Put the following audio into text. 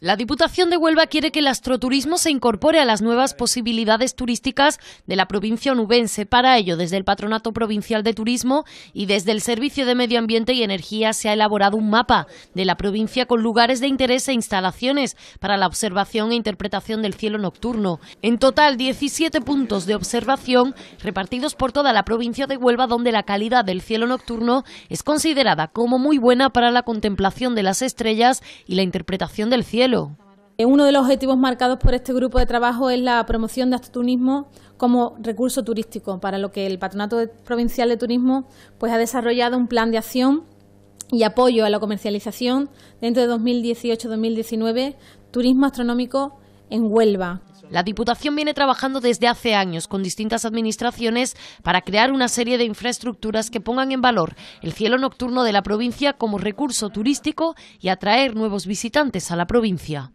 La Diputación de Huelva quiere que el astroturismo se incorpore a las nuevas posibilidades turísticas de la provincia onubense. Para ello, desde el Patronato Provincial de Turismo y desde el Servicio de Medio Ambiente y Energía se ha elaborado un mapa de la provincia con lugares de interés e instalaciones para la observación e interpretación del cielo nocturno. En total, 17 puntos de observación repartidos por toda la provincia de Huelva donde la calidad del cielo nocturno es considerada como muy buena para la contemplación de las estrellas y la interpretación del cielo. Eh, uno de los objetivos marcados por este grupo de trabajo es la promoción de astroturismo como recurso turístico, para lo que el Patronato Provincial de Turismo pues, ha desarrollado un plan de acción y apoyo a la comercialización dentro de 2018-2019, turismo astronómico en Huelva. La Diputación viene trabajando desde hace años con distintas administraciones para crear una serie de infraestructuras que pongan en valor el cielo nocturno de la provincia como recurso turístico y atraer nuevos visitantes a la provincia.